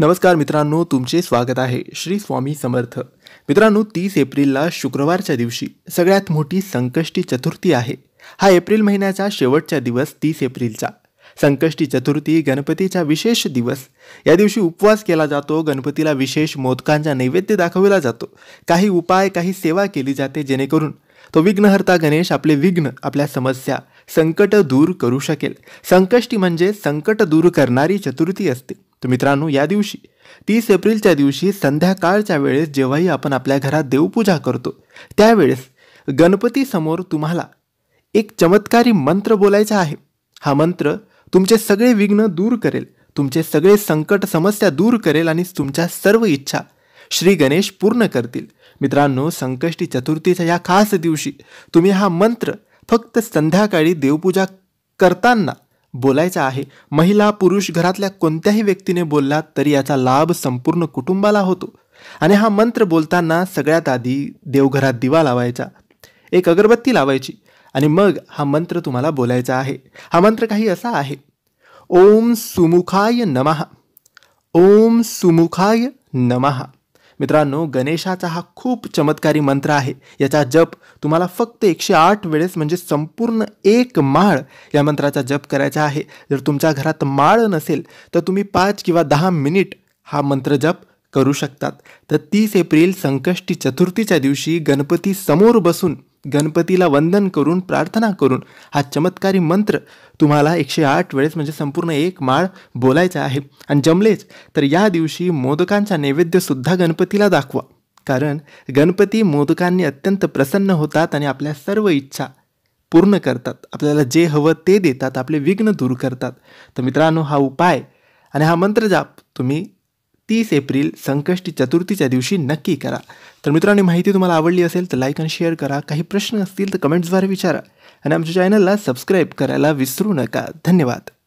नमस्कार मित्रांनो तुमचे स्वागत आहे श्री स्वामी समर्थ मित्रांनो तीस एप्रिलला शुक्रवारच्या दिवशी सगळ्यात मोठी संकष्टी चतुर्थी आहे हा एप्रिल महिन्याचा शेवटचा दिवस तीस एप्रिलचा संकष्टी चतुर्थी गणपतीचा विशेष दिवस या दिवशी उपवास केला जातो गणपतीला विशेष मोदकांचा नैवेद्य दाखविला जातो काही उपाय काही सेवा केली जाते जेणेकरून तो विघ्नहर्ता गणेश आपले विघ्न आपल्या समस्या संकट दूर करू शकेल संकष्टी म्हणजे संकट दूर करणारी चतुर्थी असते तर मित्रांनो या दिवशी तीस एप्रिलच्या दिवशी संध्याकाळच्या वेळेस जेव्हाही आपण आपल्या घरात देवपूजा करतो त्यावेळेस गणपतीसमोर तुम्हाला एक चमत्कारी मंत्र बोलायचा आहे हा मंत्र तुमचे सगळे विघ्न दूर करेल तुमचे सगळे संकट समस्या दूर करेल आणि तुमच्या सर्व इच्छा श्री गणेश पूर्ण करतील मित्रांनो संकष्टी चतुर्थीच्या या खास दिवशी तुम्ही हा मंत्र फक्त संध्याकाळी देवपूजा करताना बोलायचा आहे महिला पुरुष घरातल्या कोणत्याही व्यक्तीने बोलला तरी याचा लाभ संपूर्ण कुटुंबाला होतो आणि हा मंत्र बोलताना सगळ्यात आधी देवघरात दिवा लावायचा एक अगरबत्ती लावायची आणि मग हा मंत्र तुम्हाला बोलायचा आहे हा मंत्र काही असा आहे ओम सुमुखाय नमः ओम सुमुखाय नमः मित्रांनो गणेशाचा हा खूप चमत्कारी मंत्र आहे याचा जप तुम्हाला फक्त एकशे आठ वेळेस म्हणजे संपूर्ण एक माळ या मंत्राचा जप करायचा आहे जर तुमच्या घरात माळ नसेल तर तुम्ही पाच किंवा दहा मिनिट हा मंत्र जप करू शकतात तर तीस एप्रिल संकष्टी चतुर्थीच्या दिवशी गणपती समोर बसून गणपतीला वंदन करून प्रार्थना करून हा चमत्कारी मंत्र तुम्हाला एकशे आठ वेळेस म्हणजे संपूर्ण एक माळ बोलायचा आहे आणि जमलेच तर या दिवशी मोदकांचा नैवेद्यसुद्धा गणपतीला दाखवा कारण गणपती मोदकांनी अत्यंत प्रसन्न होतात आणि आपल्या सर्व इच्छा पूर्ण करतात आपल्याला जे हवं ते देतात आपले विघ्न दूर करतात तर मित्रांनो हा उपाय आणि हा मंत्र जाप तुम्ही तीस एप्रिल संकष्टी चतुर्थीच्या दिवशी नक्की करा तर मित्रांनी माहिती तुम्हाला आवडली असेल तर लाईक आणि शेअर करा काही प्रश्न असतील तर कमेंट्सद्वारे विचारा आणि आमच्या चॅनलला सबस्क्राईब करायला विसरू नका धन्यवाद